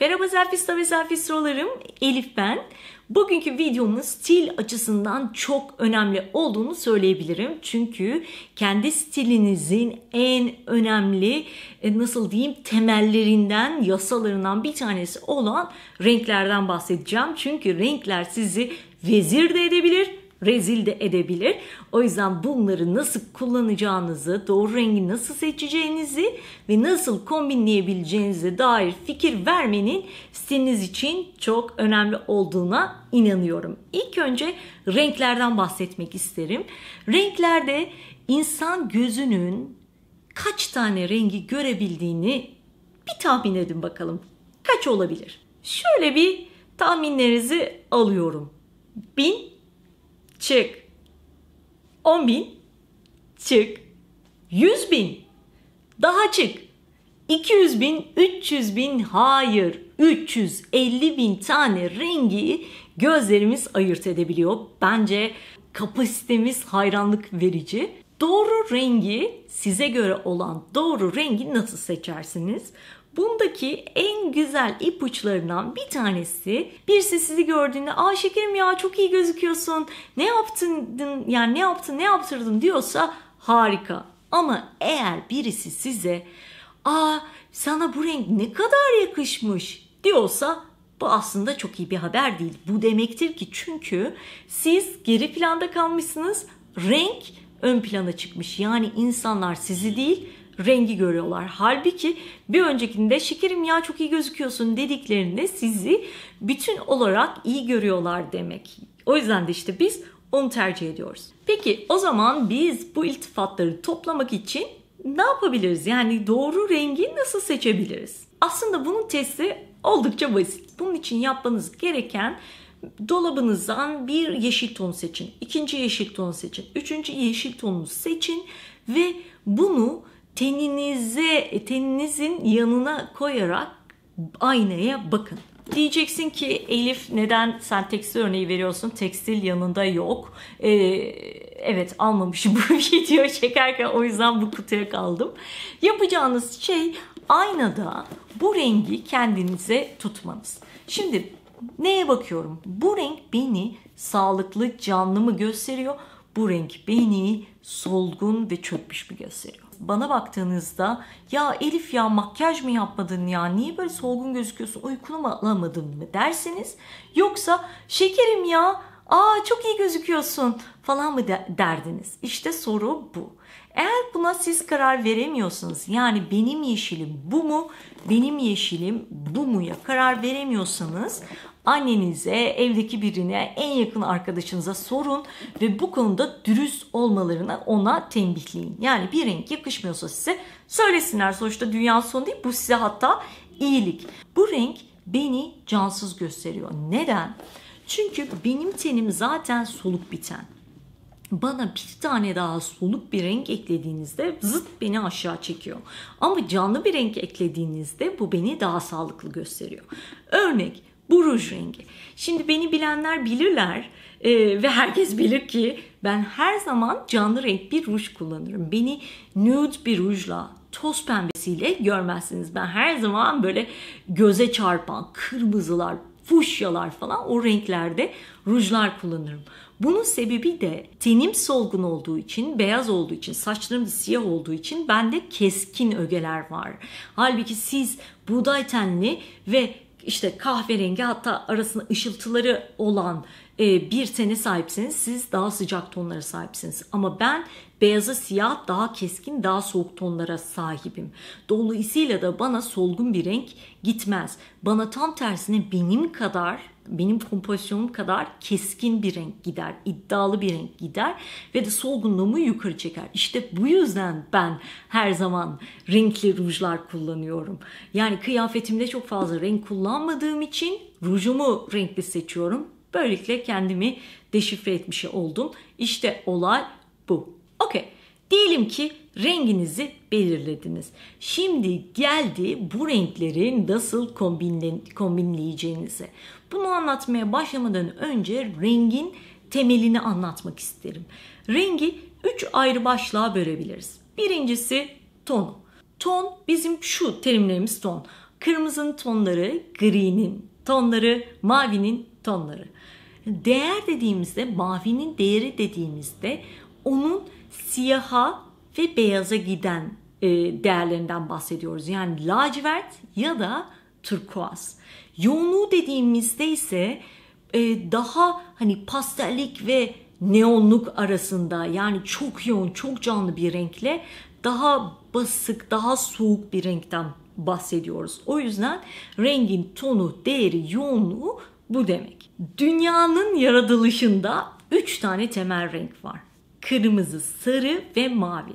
Merhaba Zelfista ve Zelfistrolarım, Elif ben. Bugünkü videomun stil açısından çok önemli olduğunu söyleyebilirim. Çünkü kendi stilinizin en önemli e, nasıl diyeyim temellerinden, yasalarından bir tanesi olan renklerden bahsedeceğim. Çünkü renkler sizi vezir de edebilir, rezil de edebilir. O yüzden bunları nasıl kullanacağınızı, doğru rengi nasıl seçeceğinizi ve nasıl kombinleyebileceğinize dair fikir vermenin stiliniz için çok önemli olduğuna inanıyorum. İlk önce renklerden bahsetmek isterim. Renklerde insan gözünün kaç tane rengi görebildiğini bir tahmin edin bakalım. Kaç olabilir? Şöyle bir tahminlerinizi alıyorum. 1000 çık. 10 bin çık. 100 bin daha çık. 200 bin, 300 bin hayır 350 bin tane rengi gözlerimiz ayırt edebiliyor. Bence kapasitemiz hayranlık verici. Doğru rengi size göre olan doğru rengi nasıl seçersiniz? Bundaki en güzel ipuçlarından bir tanesi birisi sizi gördüğünde aa şekerim ya çok iyi gözüküyorsun ne yaptın yani ne yaptın ne yaptırdın diyorsa harika. Ama eğer birisi size aa sana bu renk ne kadar yakışmış diyorsa bu aslında çok iyi bir haber değil. Bu demektir ki çünkü siz geri planda kalmışsınız renk ön plana çıkmış. Yani insanlar sizi değil rengi görüyorlar. Halbuki bir öncekinde şekerim ya çok iyi gözüküyorsun dediklerinde sizi bütün olarak iyi görüyorlar demek. O yüzden de işte biz onu tercih ediyoruz. Peki o zaman biz bu iltifatları toplamak için ne yapabiliriz? Yani doğru rengi nasıl seçebiliriz? Aslında bunun testi oldukça basit. Bunun için yapmanız gereken dolabınızdan bir yeşil ton seçin, ikinci yeşil ton seçin, üçüncü yeşil tonunu seçin ve bunu teninize, e, teninizin yanına koyarak aynaya bakın. Diyeceksin ki Elif neden sen tekstil örneği veriyorsun? Tekstil yanında yok. Ee, evet almamışım bu video çekerken o yüzden bu kutuya kaldım. Yapacağınız şey aynada bu rengi kendinize tutmanız. Şimdi neye bakıyorum? Bu renk beni sağlıklı, canlı mı gösteriyor? bu renk beni solgun ve çökmüş bir gösteriyor? Bana baktığınızda ya Elif ya makyaj mı yapmadın ya niye böyle solgun gözüküyorsun uykunu mu alamadın mı dersiniz. Yoksa şekerim ya aa çok iyi gözüküyorsun falan mı derdiniz? İşte soru bu. Eğer buna siz karar veremiyorsanız yani benim yeşilim bu mu benim yeşilim bu mu ya karar veremiyorsanız annenize, evdeki birine, en yakın arkadaşınıza sorun ve bu konuda dürüst olmalarını ona tembihleyin. Yani bir renk yakışmıyorsa size söylesinler. Sonuçta dünya sonu değil bu size hatta iyilik. Bu renk beni cansız gösteriyor. Neden? Çünkü benim tenim zaten soluk biten bana bir tane daha soluk bir renk eklediğinizde zıt beni aşağı çekiyor. Ama canlı bir renk eklediğinizde bu beni daha sağlıklı gösteriyor. Örnek bu ruj rengi. Şimdi beni bilenler bilirler e, ve herkes bilir ki ben her zaman canlı renk bir ruj kullanırım. Beni nude bir rujla, toz pembesiyle görmezsiniz. Ben her zaman böyle göze çarpan kırmızılar, fuşyalar falan o renklerde rujlar kullanırım. Bunun sebebi de tenim solgun olduğu için, beyaz olduğu için, saçlarım da siyah olduğu için bende keskin ögeler var. Halbuki siz buğday tenli ve işte kahverengi hatta arasında ışıltıları olan e, bir tene sahipsiniz. siz daha sıcak tonlara sahipsiniz. Ama ben beyaza siyah daha keskin daha soğuk tonlara sahibim. Dolayısıyla da bana solgun bir renk gitmez. Bana tam tersine benim kadar benim kompozisyonum kadar keskin bir renk gider, iddialı bir renk gider ve de solgunluğumu yukarı çeker. İşte bu yüzden ben her zaman renkli rujlar kullanıyorum. Yani kıyafetimde çok fazla renk kullanmadığım için rujumu renkli seçiyorum. Böylelikle kendimi deşifre etmiş oldum. İşte olay bu. Okey. Diyelim ki renginizi belirlediniz. Şimdi geldi bu renkleri nasıl kombinle, kombinleyeceğinize. Bunu anlatmaya başlamadan önce rengin temelini anlatmak isterim. Rengi üç ayrı başlığa bölebiliriz. Birincisi tonu. Ton bizim şu terimlerimiz ton. Kırmızının tonları gri'nin tonları, mavinin tonları. Değer dediğimizde, mavinin değeri dediğimizde onun siyaha ve beyaza giden e, değerlerinden bahsediyoruz. Yani lacivert ya da turkuaz. Yoğunluğu dediğimizde ise e, daha hani pastellik ve neonluk arasında yani çok yoğun, çok canlı bir renkle daha basık, daha soğuk bir renkten bahsediyoruz. O yüzden rengin tonu, değeri, yoğunluğu bu demek. Dünyanın yaratılışında 3 tane temel renk var. Kırmızı, sarı ve mavi.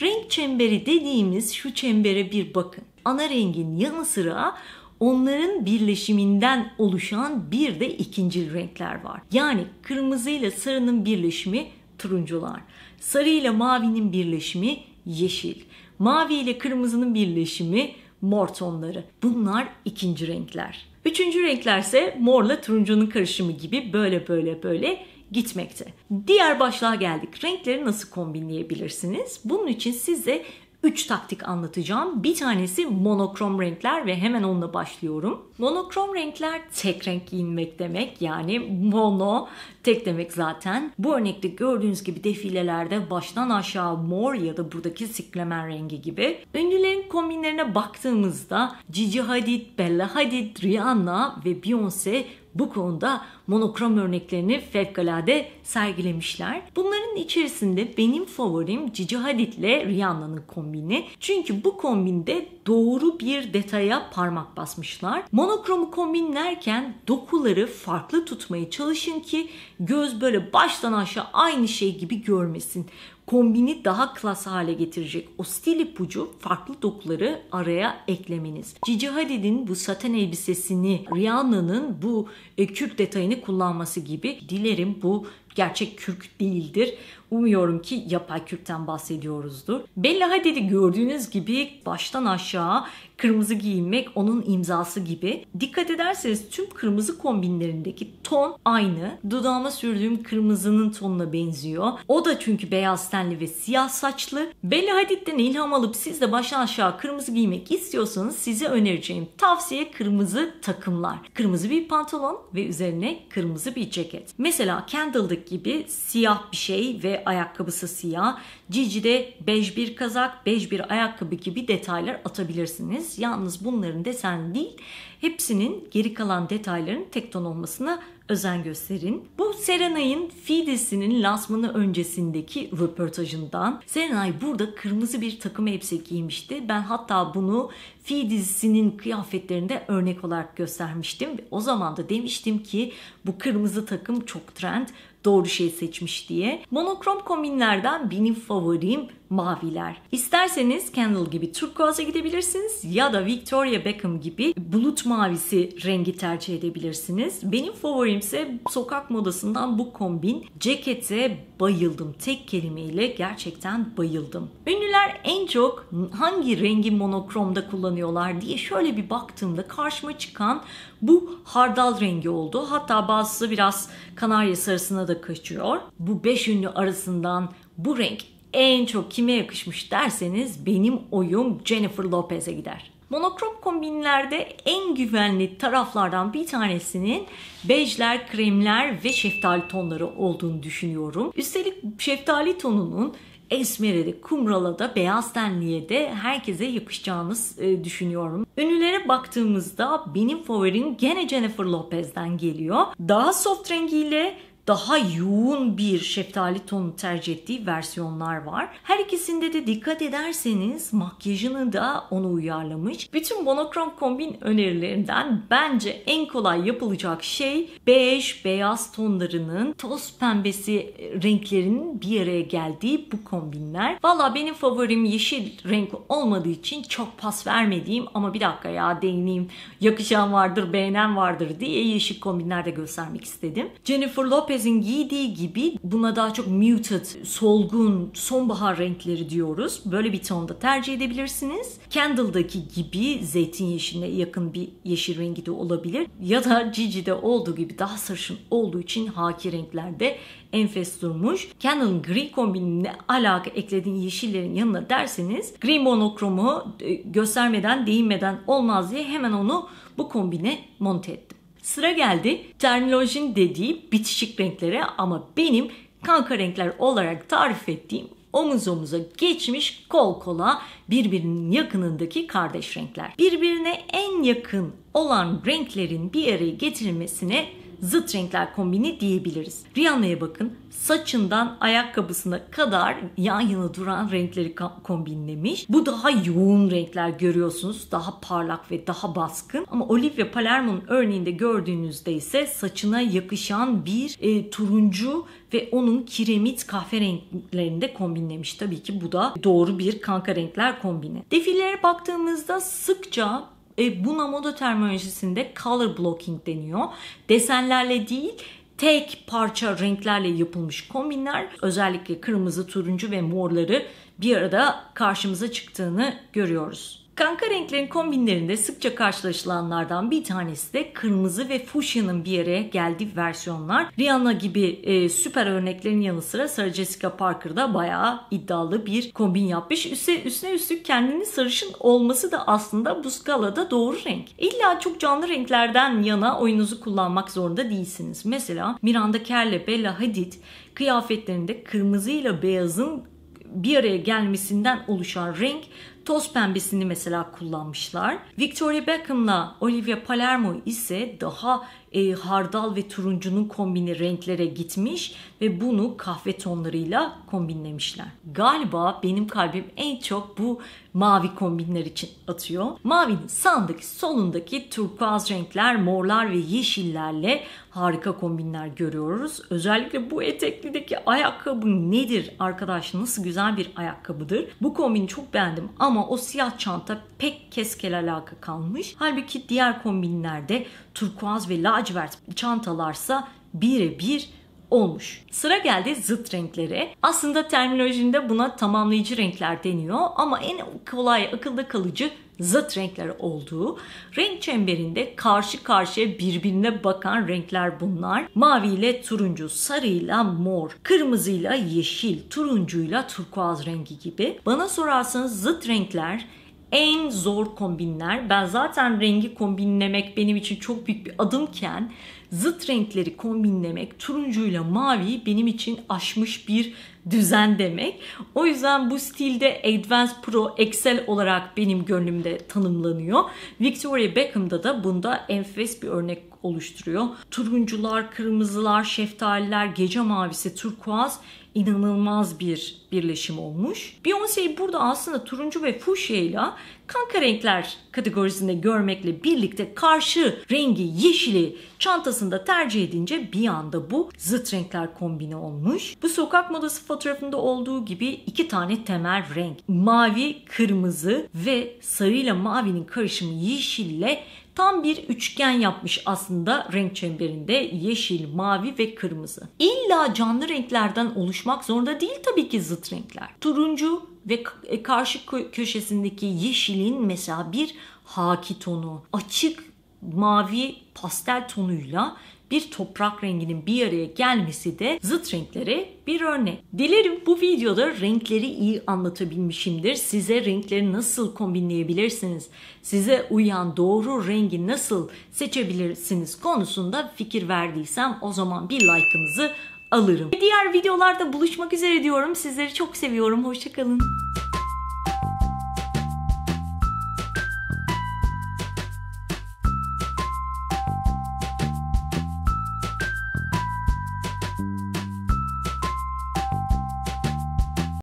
Renk çemberi dediğimiz şu çembere bir bakın ana rengin yanı sıra onların birleşiminden oluşan bir de ikincil renkler var. Yani kırmızı ile sarının birleşimi turuncular. Sarı ile mavinin birleşimi yeşil. Mavi ile kırmızının birleşimi mor tonları. Bunlar ikinci renkler. Üçüncü renklerse morla turuncunun karışımı gibi böyle böyle böyle gitmekte. Diğer başlığa geldik. Renkleri nasıl kombinleyebilirsiniz? Bunun için size 3 taktik anlatacağım. Bir tanesi monokrom renkler ve hemen onunla başlıyorum. Monokrom renkler tek renk giyinmek demek. Yani mono tek demek zaten. Bu örnekte gördüğünüz gibi defilelerde baştan aşağı mor ya da buradaki siklemen rengi gibi. Ünlülerin kombinlerine baktığımızda Gigi Hadid, Bella Hadid, Rihanna ve Beyoncé bu konuda monokrom örneklerini fevkalade sergilemişler. Bunların içerisinde benim favorim Cici Hadid ile Rihanna'nın kombini. Çünkü bu kombinde doğru bir detaya parmak basmışlar. Monokromu kombinlerken dokuları farklı tutmaya çalışın ki göz böyle baştan aşağı aynı şey gibi görmesin kombini daha klas hale getirecek o stil ipucu farklı dokuları araya eklemeniz. Cici Hadid'in bu saten elbisesini Rihanna'nın bu e, kürk detayını kullanması gibi dilerim bu gerçek kürk değildir. Umuyorum ki yapay kürkten bahsediyoruzdur. Bella Hadid'i gördüğünüz gibi baştan aşağı kırmızı giyinmek onun imzası gibi. Dikkat ederseniz tüm kırmızı kombinlerindeki ton aynı. Dudağıma sürdüğüm kırmızının tonuna benziyor. O da çünkü beyaz tenli ve siyah saçlı. Belli Hadid'den ilham alıp siz de baştan aşağı kırmızı giymek istiyorsanız size önereceğim tavsiye kırmızı takımlar. Kırmızı bir pantolon ve üzerine kırmızı bir ceket. Mesela Candle'daki gibi siyah bir şey ve ayakkabısı siyah. Cici'de bej bir kazak, bej bir ayakkabı gibi detaylar atabilirsiniz isterseniz yalnız bunların desen değil hepsinin geri kalan detayların tekton olmasına özen gösterin. Bu Serenay'ın Fides'inin lansmanı öncesindeki röportajından. Serenay burada kırmızı bir takım elbise giymişti. Ben hatta bunu Fides'inin kıyafetlerinde örnek olarak göstermiştim. O zaman da demiştim ki bu kırmızı takım çok trend doğru şey seçmiş diye. Monokrom kombinlerden benim favorim maviler. İsterseniz Kendall gibi turkuaz'a gidebilirsiniz ya da Victoria Beckham gibi bulut mavisi rengi tercih edebilirsiniz. Benim favorim ise sokak modasından bu kombin. Cekete bayıldım. Tek kelimeyle gerçekten bayıldım. Ünlüler en çok hangi rengi monokromda kullanıyorlar diye şöyle bir baktığımda karşıma çıkan bu hardal rengi oldu. Hatta bazısı biraz kanarya sarısına da kaçıyor. Bu 5 ünlü arasından bu renk en çok kime yakışmış derseniz benim oyum Jennifer Lopez'e gider. Monokrom kombinlerde en güvenli taraflardan bir tanesinin bejler, kremler ve şeftali tonları olduğunu düşünüyorum. Üstelik şeftali tonunun esmere de, kumrala da, beyaz tenliye de herkese yakışacağınız e, düşünüyorum. Ünlülere baktığımızda benim favorim gene Jennifer Lopez'den geliyor. Daha soft rengiyle daha yoğun bir şeftali tonu tercih ettiği versiyonlar var. Her ikisinde de dikkat ederseniz makyajını da ona uyarlamış. Bütün monokrom kombin önerilerinden bence en kolay yapılacak şey bej, beyaz tonlarının toz pembesi renklerinin bir araya geldiği bu kombinler. Valla benim favorim yeşil renk olmadığı için çok pas vermediğim ama bir dakika ya deneyeyim yakışan vardır beğenen vardır diye yeşil kombinlerde göstermek istedim. Jennifer Lopez Herkes'in giydiği gibi buna daha çok muted, solgun, sonbahar renkleri diyoruz. Böyle bir tonda tercih edebilirsiniz. Candle'daki gibi zeytin yeşiline yakın bir yeşil rengi de olabilir. Ya da Gigi'de olduğu gibi daha sarışın olduğu için haki renklerde enfes durmuş. Candle'ın gri kombinine alaka eklediğin yeşillerin yanına derseniz gri monokromu e, göstermeden, değinmeden olmaz diye hemen onu bu kombine monte ettim. Sıra geldi terminolojinin dediği bitişik renklere ama benim kanka renkler olarak tarif ettiğim omuz omuza geçmiş kol kola birbirinin yakınındaki kardeş renkler. Birbirine en yakın olan renklerin bir araya getirilmesine zıt renkler kombini diyebiliriz. Rihanna'ya bakın saçından ayakkabısına kadar yan yana duran renkleri kombinlemiş. Bu daha yoğun renkler görüyorsunuz. Daha parlak ve daha baskın. Ama Olivia Palermo'nun örneğinde gördüğünüzde ise saçına yakışan bir e, turuncu ve onun kiremit kahverengilerini de kombinlemiş. Tabii ki bu da doğru bir kanka renkler kombini. Defilelere baktığımızda sıkça e, buna moda terminolojisinde color blocking deniyor. Desenlerle değil tek parça renklerle yapılmış kombinler özellikle kırmızı, turuncu ve morları bir arada karşımıza çıktığını görüyoruz. Kanka renklerin kombinlerinde sıkça karşılaşılanlardan bir tanesi de kırmızı ve fuşyanın bir yere geldiği versiyonlar. Rihanna gibi e, süper örneklerin yanı sıra Sarah Jessica Parker da bayağı iddialı bir kombin yapmış. Üste, üstüne üstlük kendini sarışın olması da aslında bu skalada doğru renk. İlla çok canlı renklerden yana oyunuzu kullanmak zorunda değilsiniz. Mesela Miranda Kerr'le Bella Hadid kıyafetlerinde kırmızıyla beyazın bir araya gelmesinden oluşan renk toz pembesini mesela kullanmışlar. Victoria Beckham'la Olivia Palermo ise daha e, hardal ve turuncunun kombini renklere gitmiş ve bunu kahve tonlarıyla kombinlemişler. Galiba benim kalbim en çok bu mavi kombinler için atıyor. Mavinin sağındaki solundaki turkuaz renkler, morlar ve yeşillerle harika kombinler görüyoruz. Özellikle bu eteklideki ayakkabı nedir arkadaş? Nasıl güzel bir ayakkabıdır. Bu kombini çok beğendim ama o siyah çanta pek keskel alaka kalmış. Halbuki diğer kombinlerde turkuaz ve lacivert çantalarsa bir-e-bir olmuş. Sıra geldi zıt renklere. Aslında terminolojinde buna tamamlayıcı renkler deniyor ama en kolay akılda kalıcı zıt renkler olduğu, renk çemberinde karşı karşıya birbirine bakan renkler bunlar. Mavi ile turuncu, sarı ile mor, kırmızı ile yeşil, turuncuyla turkuaz rengi gibi. Bana sorarsanız zıt renkler en zor kombinler. Ben zaten rengi kombinlemek benim için çok büyük bir adımken zıt renkleri kombinlemek turuncuyla mavi benim için aşmış bir düzen demek. O yüzden bu stilde Advanced Pro Excel olarak benim gönlümde tanımlanıyor. Victoria Beckham'da da bunda enfes bir örnek oluşturuyor. Turuncular, kırmızılar, şeftaliler, gece mavisi, turkuaz inanılmaz bir birleşim olmuş. Beyoncé'yi burada aslında turuncu ve fuşya ile kanka renkler kategorisinde görmekle birlikte karşı rengi yeşili çantasında tercih edince bir anda bu zıt renkler kombini olmuş. Bu sokak modası fotoğrafında olduğu gibi iki tane temel renk. Mavi, kırmızı ve sarıyla mavinin karışımı yeşille Tam bir üçgen yapmış aslında renk çemberinde yeşil, mavi ve kırmızı. İlla canlı renklerden oluşmak zorunda değil tabii ki zıt renkler. Turuncu ve e, karşı köşesindeki yeşilin mesela bir haki tonu, açık mavi pastel tonuyla bir toprak renginin bir araya gelmesi de zıt renklere bir örnek. Dilerim bu videoda renkleri iyi anlatabilmişimdir. Size renkleri nasıl kombinleyebilirsiniz, size uyan doğru rengi nasıl seçebilirsiniz konusunda fikir verdiysem o zaman bir like'ınızı alırım. Diğer videolarda buluşmak üzere diyorum. Sizleri çok seviyorum. Hoşçakalın.